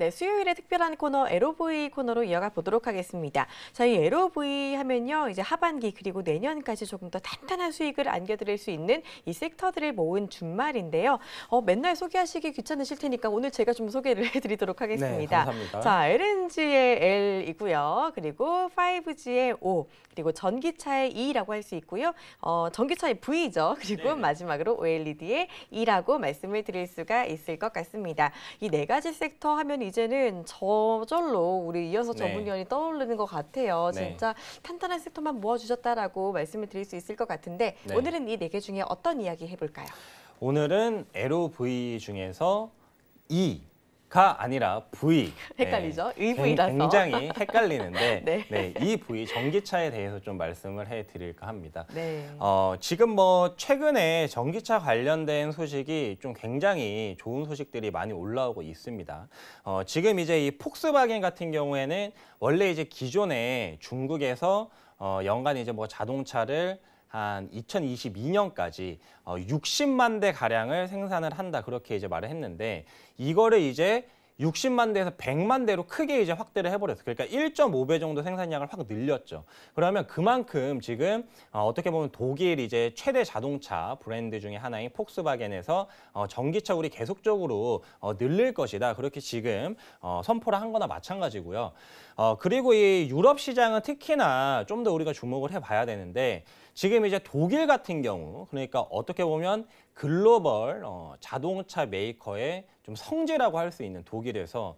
네, 수요일에 특별한 코너 LOV 코너로 이어가 보도록 하겠습니다. 저희 LOV 하면요. 이제 하반기 그리고 내년까지 조금 더 탄탄한 수익을 안겨드릴 수 있는 이 섹터들을 모은 준말인데요. 어, 맨날 소개하시기 귀찮으실 테니까 오늘 제가 좀 소개를 해드리도록 네, 하겠습니다. 네, 감사합니다. 자, LNG의 L이고요. 그리고 5G의 O, 그리고 전기차의 E라고 할 수 있고요. 어, 전기차의 V죠. 그리고 네. 마지막으로 OLED의 E라고 말씀을 드릴 수가 있을 것 같습니다. 이 네 가지 섹터 하면 이 이제는 저절로 우리 이어서 네. 전문위원이 떠오르는 것 같아요. 네. 진짜 탄탄한 섹터만 모아주셨다라고 말씀을 드릴 수 있을 것 같은데 네. 오늘은 이 네 개 중에 어떤 이야기 해볼까요? 오늘은 LOV 중에서 E 가 아니라 V. 헷갈리죠? 네, e 이라서 굉장히 헷갈리는데 네. 네, 이 V 전기차에 대해서 좀 말씀을 해드릴까 합니다. 네. 어, 지금 뭐 최근에 전기차 관련된 소식이 좀 굉장히 좋은 소식들이 많이 올라오고 있습니다. 어, 지금 이제 이 폭스바겐 같은 경우에는 원래 이제 기존에 중국에서 어, 연간 이제 뭐 자동차를 한 2022년까지 60만 어, 대 가량을 생산을 한다 그렇게 이제 말을 했는데 이거를 이제 60만 대에서 100만 대로 크게 이제 확대를 해버렸어. 그러니까 1.5배 정도 생산량을 확 늘렸죠. 그러면 그만큼 지금 어, 떻게 보면 독일 이제 최대 자동차 브랜드 중에 하나인 폭스바겐에서 어, 전기차 우리 계속적으로 어, 늘릴 것이다. 그렇게 지금 선포를 한 거나 마찬가지고요. 그리고 이 유럽 시장은 특히나 좀 더 우리가 주목을 해봐야 되는데 지금 이제 독일 같은 경우 그러니까 어떻게 보면 글로벌 어, 자동차 메이커의 좀 성지라고 할 수 있는 독일에서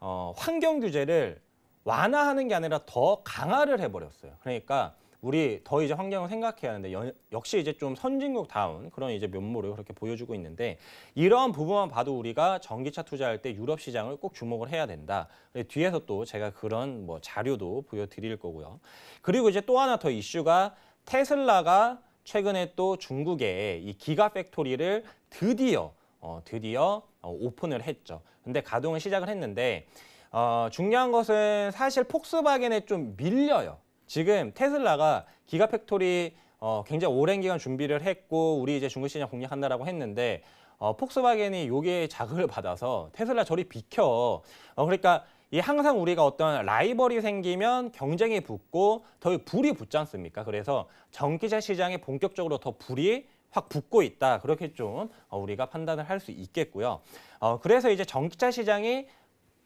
어, 환경 규제를 완화하는 게 아니라 더 강화를 해버렸어요. 그러니까 우리 더 이제 환경을 생각해야 하는데 여, 역시 이제 좀 선진국다운 그런 이제 면모를 그렇게 보여주고 있는데 이러한 부분만 봐도 우리가 전기차 투자할 때 유럽 시장을 꼭 주목을 해야 된다. 뒤에서 또 제가 그런 뭐 자료도 보여드릴 거고요. 그리고 이제 또 하나 더 이슈가 테슬라가 최근에 또 중국에 이 기가 팩토리를 드디어 어, 드디어 어, 오픈을 했죠. 근데 가동을 시작을 했는데 어, 중요한 것은 사실 폭스바겐에 좀 밀려요. 지금 테슬라가 기가 팩토리 어, 굉장히 오랜 기간 준비를 했고 우리 이제 중국 시장 공략한다라고 했는데 어, 폭스바겐이 요게 자극을 받아서 테슬라 저리 비켜. 어, 그러니까 이 항상 우리가 어떤 라이벌이 생기면 경쟁이 붙고 더 불이 붙지 않습니까? 그래서 전기차 시장에 본격적으로 더 불이 확 붙고 있다. 그렇게 좀 어, 우리가 판단을 할 수 있겠고요. 어, 그래서 이제 전기차 시장이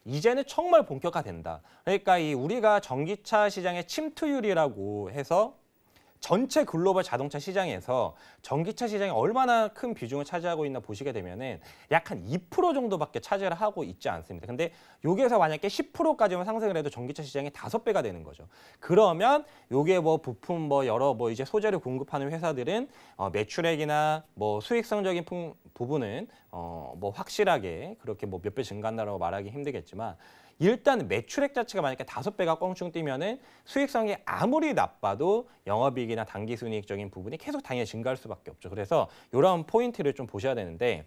이제는 정말 본격화된다. 그러니까 이 우리가 전기차 시장의 침투율이라고 해서 전체 글로벌 자동차 시장에서 전기차 시장이 얼마나 큰 비중을 차지하고 있나 보시게 되면은 약 한 2% 정도밖에 차지 하고 있지 않습니다. 근데 여기에서 만약에 10%까지만 상승을 해도 전기차 시장이 5 배가 되는 거죠. 그러면 이게뭐 부품 뭐 여러 뭐 이제 소재를 공급하는 회사들은 어 매출액이나 뭐 수익성적인 부분은 어뭐 확실하게 그렇게 뭐 몇 배 증가한다라고 말하기 힘들겠지만 일단 매출액 자체가 만약에 다섯 배가 껑충 뛰면은 수익성이 아무리 나빠도 영업이익이나 단기순이익적인 부분이 계속 당연히 증가할 수밖에 없죠. 그래서 이런 포인트를 좀 보셔야 되는데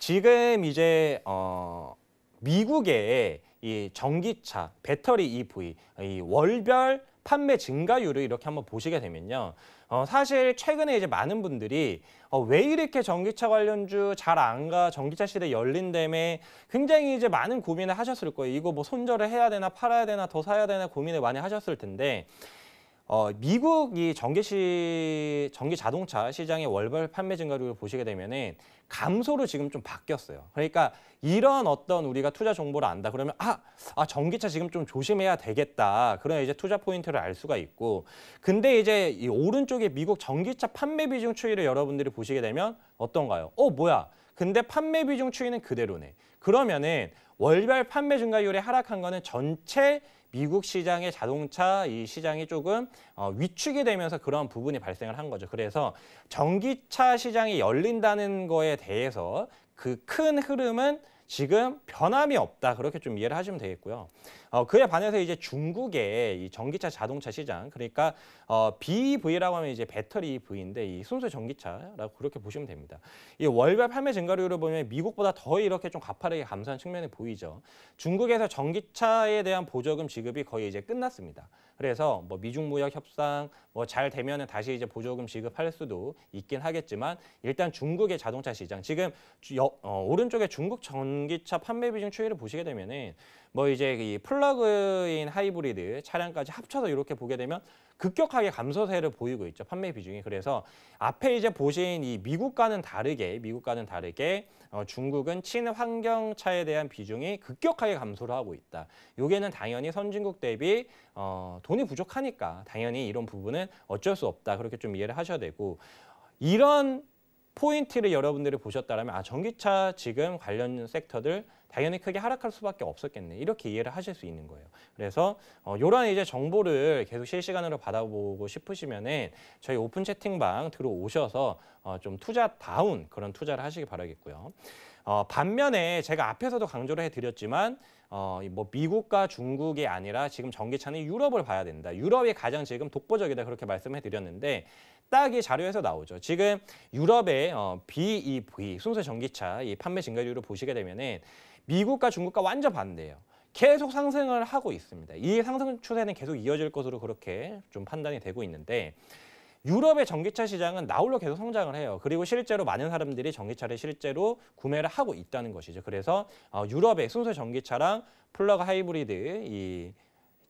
지금 이제 어 미국의 이 전기차 배터리 EV 이 월별 판매 증가율을 이렇게 한번 보시게 되면요. 어, 사실 최근에 이제 많은 분들이 어, 왜 이렇게 전기차 관련주 잘 안 가, 전기차 시대 열린다에 굉장히 이제 많은 고민을 하셨을 거예요. 이거 뭐 손절을 해야 되나 팔아야 되나 더 사야 되나 고민을 많이 하셨을 텐데 어, 미국 이 전기 시 전기 자동차 시장의 월별 판매 증가율을 보시게 되면은 감소로 지금 좀 바뀌었어요. 그러니까 이런 어떤 우리가 투자 정보를 안다 그러면 아, 아 전기차 지금 좀 조심해야 되겠다. 그런 이제 투자 포인트를 알 수가 있고 근데 이제 이 오른쪽에 미국 전기차 판매 비중 추이를 여러분들이 보시게 되면 어떤가요? 어 뭐야? 근데 판매 비중 추이는 그대로네. 그러면은 월별 판매 증가율이 하락한 거는 전체 미국 시장의 자동차 이 시장이 조금 어, 위축이 되면서 그런 부분이 발생을 한 거죠. 그래서 전기차 시장이 열린다는 거에 대해서 그 큰 흐름은 지금 변함이 없다. 그렇게 좀 이해를 하시면 되겠고요. 어, 그에 반해서 이제 중국의 이 전기차 자동차 시장 그러니까 어, BEV라고 하면 이제 배터리 EV인데 이 순수 전기차라고 그렇게 보시면 됩니다. 이 월별 판매 증가율을 보면 미국보다 더 이렇게 좀 가파르게 감소한 측면이 보이죠. 중국에서 전기차에 대한 보조금 지급이 거의 이제 끝났습니다. 그래서 뭐 미중 무역 협상 뭐잘 되면은 다시 이제 보조금 지급할 수도 있긴 하겠지만 일단 중국의 자동차 시장 지금 여, 어, 오른쪽에 중국 전기차 판매 비중 추이를 보시게 되면은 뭐 이제 이 플러 플러그인 하이브리드 차량까지 합쳐서 이렇게 보게 되면 급격하게 감소세를 보이고 있죠. 판매 비중이. 그래서 앞에 이제 보신 이 미국과는 다르게 미국과는 다르게 어, 중국은 친환경차에 대한 비중이 급격하게 감소를 하고 있다. 요게는 당연히 선진국 대비 어, 돈이 부족하니까 당연히 이런 부분은 어쩔 수 없다. 그렇게 좀 이해를 하셔야 되고 이런 포인트를 여러분들이 보셨다면 아 전기차 지금 관련 섹터들 당연히 크게 하락할 수밖에 없었겠네 이렇게 이해를 하실 수 있는 거예요. 그래서 어, 이런 이제 정보를 계속 실시간으로 받아보고 싶으시면은 저희 오픈 채팅방 들어오셔서 어, 좀 투자 다운 그런 투자를 하시기 바라겠고요. 어, 반면에 제가 앞에서도 강조를 해드렸지만 어, 뭐 미국과 중국이 아니라 지금 전기차는 유럽을 봐야 된다. 유럽이 가장 지금 독보적이다 그렇게 말씀해 드렸는데 딱 이 자료에서 나오죠. 지금 유럽의 어, BEV 순수 전기차 이 판매 증가율을 보시게 되면은 미국과 중국과 완전 반대예요. 계속 상승을 하고 있습니다. 이 상승 추세는 계속 이어질 것으로 그렇게 좀 판단이 되고 있는데 유럽의 전기차 시장은 나홀로 계속 성장을 해요. 그리고 실제로 많은 사람들이 전기차를 실제로 구매를 하고 있다는 것이죠. 그래서 어, 유럽의 순수 전기차랑 플러그 하이브리드 이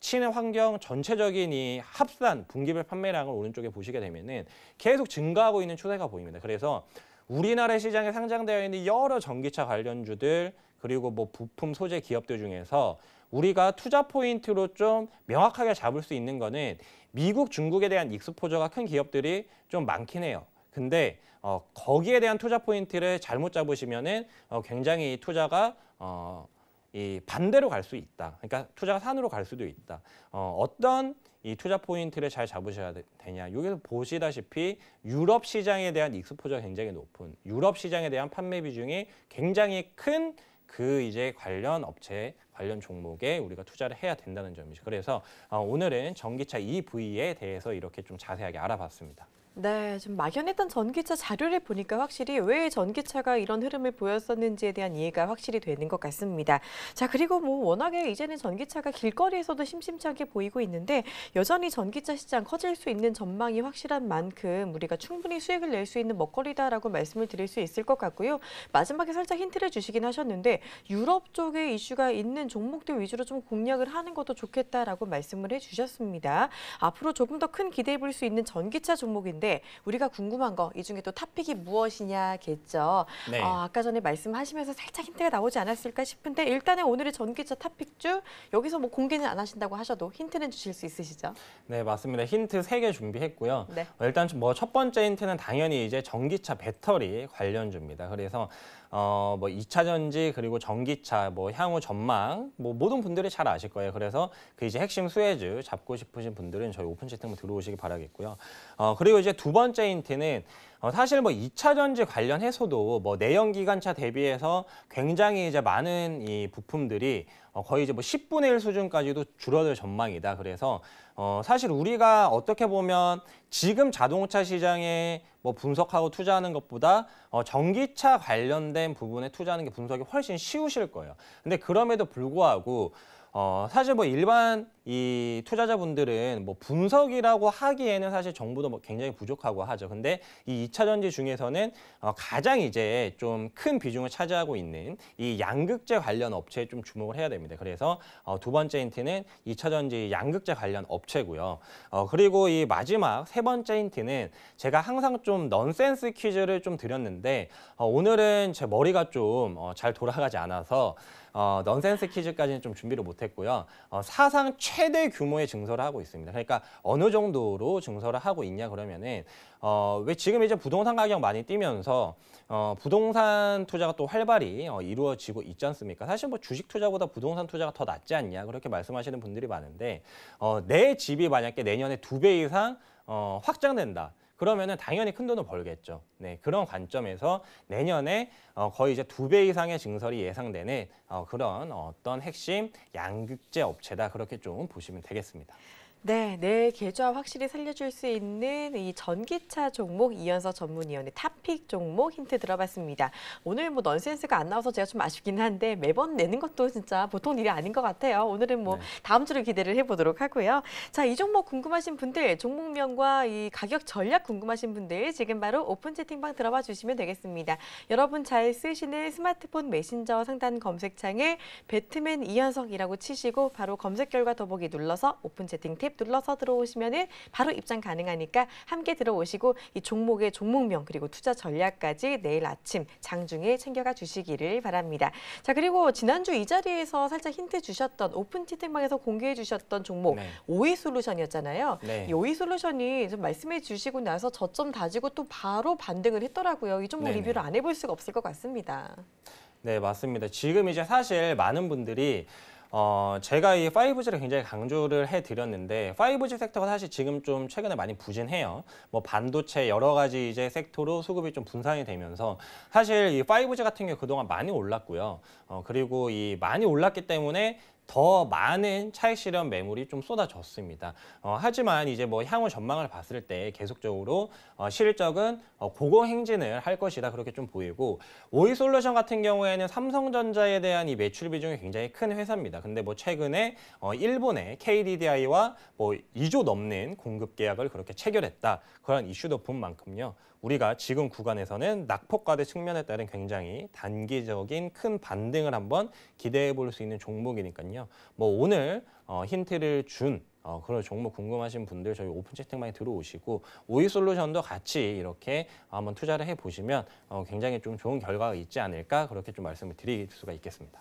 친환경 전체적인 이 합산 분기별 판매량을 오른쪽에 보시게 되면은 계속 증가하고 있는 추세가 보입니다. 그래서 우리나라 시장에 상장되어 있는 여러 전기차 관련주들 그리고 뭐 부품 소재 기업들 중에서 우리가 투자 포인트로 좀 명확하게 잡을 수 있는 거는 미국, 중국에 대한 익스포저가 큰 기업들이 좀 많긴 해요. 근데 어, 거기에 대한 투자 포인트를 잘못 잡으시면은 어, 굉장히 투자가 어, 이 반대로 갈 수 있다. 그러니까 투자가 산으로 갈 수도 있다. 어, 어떤 이 투자 포인트를 잘 잡으셔야 되, 냐 여기서 보시다시피 유럽 시장에 대한 익스포저가 굉장히 높은 유럽 시장에 대한 판매 비중이 굉장히 큰그 이제 관련 업체 관련 종목에 우리가 투자를 해야 된다는 점이죠. 그래서 어, 오늘은 전기차 EV에 대해서 이렇게 좀 자세하게 알아봤습니다. 네, 좀 막연했던 전기차 자료를 보니까 확실히 왜 전기차가 이런 흐름을 보였었는지에 대한 이해가 확실히 되는 것 같습니다. 자, 그리고 뭐 워낙에 이제는 전기차가 길거리에서도 심심찮게 보이고 있는데 여전히 전기차 시장 커질 수 있는 전망이 확실한 만큼 우리가 충분히 수익을 낼 수 있는 먹거리다라고 말씀을 드릴 수 있을 것 같고요. 마지막에 살짝 힌트를 주시긴 하셨는데 유럽 쪽에 이슈가 있는 종목들 위주로 좀 공략을 하는 것도 좋겠다라고 말씀을 해주셨습니다. 앞으로 조금 더 큰 기대해 볼 수 있는 전기차 종목인데 텐데 우리가 궁금한 거 이 중에 또 탑픽이 무엇이냐겠죠. 네. 어, 아까 전에 말씀하시면서 살짝 힌트가 나오지 않았을까 싶은데 일단은 오늘의 전기차 탑픽주 여기서 뭐 공개는 안 하신다고 하셔도 힌트는 주실 수 있으시죠? 네 맞습니다. 힌트 세 개 준비했고요. 네. 어, 일단 뭐 첫 번째 힌트는 당연히 이제 전기차 배터리 관련주입니다. 그래서 어, 뭐 2차 전지 그리고 전기차 뭐 향후 전망 뭐 모든 분들이 잘 아실 거예요. 그래서 그 이제 핵심 수혜주 잡고 싶으신 분들은 저희 오픈 채팅방 들어오시기 바라겠고요. 어, 그리고 이제 두 번째 힌트는 어, 사실 뭐 2차 전지 관련해서도 뭐 내연 기관차 대비해서 굉장히 이제 많은 이 부품들이 어, 거의 이제 뭐 10분의 1 수준까지도 줄어들 전망이다. 그래서 어, 사실 우리가 어떻게 보면 지금 자동차 시장에 뭐 분석하고 투자하는 것보다 어, 전기차 관련된 부분에 투자하는 게 분석이 훨씬 쉬우실 거예요. 근데 그럼에도 불구하고 어, 사실 뭐 일반 이 투자자분들은 뭐 분석이라고 하기에는 사실 정보도 뭐 굉장히 부족하고 하죠. 근데 이2차 전지 중에서는 어, 가장 이제 좀 큰 비중을 차지하고 있는 이 양극재 관련 업체에 좀 주목을 해야 됩니다. 그래서 어, 두 번째 힌트는 2차 전지 양극재 관련 업체고요. 어, 그리고 이 마지막 세 번째 힌트는 제가 항상 좀 넌센스 퀴즈를 좀 드렸는데 어, 오늘은 제 머리가 좀잘 어, 돌아가지 않아서 어, 넌센스 퀴즈까지는 좀 준비를 못했고요. 어, 사상 최대 규모의 증설을 하고 있습니다. 그러니까 어느 정도로 증설을 하고 있냐 그러면은 어, 왜 지금 이제 부동산 가격 많이 뛰면서 어, 부동산 투자가 또 활발히 어, 이루어지고 있지 않습니까? 사실 뭐 주식 투자보다 부동산 투자가 더 낫지 않냐 그렇게 말씀하시는 분들이 많은데 어, 내 집이 만약에 내년에 두 배 이상 어, 확장된다. 그러면은 당연히 큰 돈을 벌겠죠. 네, 그런 관점에서 내년에 어, 거의 이제 두 배 이상의 증설이 예상되는 어, 그런 어떤 핵심 양극재 업체다 그렇게 좀 보시면 되겠습니다. 네, 내 계좌 확실히 살려줄 수 있는 이 전기차 종목 이현서 전문위원의 탑픽 종목 힌트 들어봤습니다. 오늘 뭐 넌센스가 안 나와서 제가 좀 아쉽긴 한데 매번 내는 것도 진짜 보통 일이 아닌 것 같아요. 오늘은 뭐 네. 다음 주를 기대를 해보도록 하고요. 자, 이 종목 궁금하신 분들, 종목명과 이 가격 전략 궁금하신 분들 지금 바로 오픈 채팅방 들어봐 주시면 되겠습니다. 여러분 잘 쓰시는 스마트폰 메신저 상단 검색창에 배트맨 이현석이라고 치시고 바로 검색 결과 더보기 눌러서 오픈 채팅 탭 눌러서 들어오시면은 바로 입장 가능하니까 함께 들어오시고 이 종목의 종목명 그리고 투자 전략까지 내일 아침 장중에 챙겨가 주시기를 바랍니다. 자 그리고 지난주 이 자리에서 살짝 힌트 주셨던 오픈 티팅방에서 공개해 주셨던 종목 네. 오이 솔루션이었잖아요. 네. 이 오이 솔루션이 좀 말씀해 주시고 나서 저점 다지고 또 바로 반등을 했더라고요. 이 종목 네네. 네. 리뷰를 안 해볼 수가 없을 것 같습니다. 네, 맞습니다. 지금 이제 사실 많은 분들이 어, 제가 이 5G를 굉장히 강조를 해드렸는데 5G 섹터가 사실 지금 좀 최근에 많이 부진해요. 뭐 반도체 여러 가지 이제 섹터로 수급이 좀 분산이 되면서 사실 이 5G 같은 게 그동안 많이 올랐고요. 어, 그리고 이 많이 올랐기 때문에 더 많은 차익 실현 매물이 좀 쏟아졌습니다. 어, 하지만 이제 뭐 향후 전망을 봤을 때 계속적으로 어, 실적은 어, 고거 행진을 할 것이다 그렇게 좀 보이고 오이솔루션 같은 경우에는 삼성전자에 대한 이 매출 비중이 굉장히 큰 회사입니다. 근데 뭐 최근에 어, 일본의 KDDI와 뭐 2조 넘는 공급 계약을 그렇게 체결했다 그런 이슈도 본 만큼요. 우리가 지금 구간에서는 낙폭과대 측면에 따른 굉장히 단기적인 큰 반등을 한번 기대해 볼 수 있는 종목이니까요. 있으니요뭐 오늘 어, 힌트를 준 어, 그런 종목 궁금하신 분들 저희 오픈 채팅방에 들어오시고 오이솔루션도 같이 이렇게 한번 투자를 해보시면 어, 굉장히 좀 좋은 결과가 있지 않을까 그렇게 좀 말씀을 드릴 수가 있겠습니다.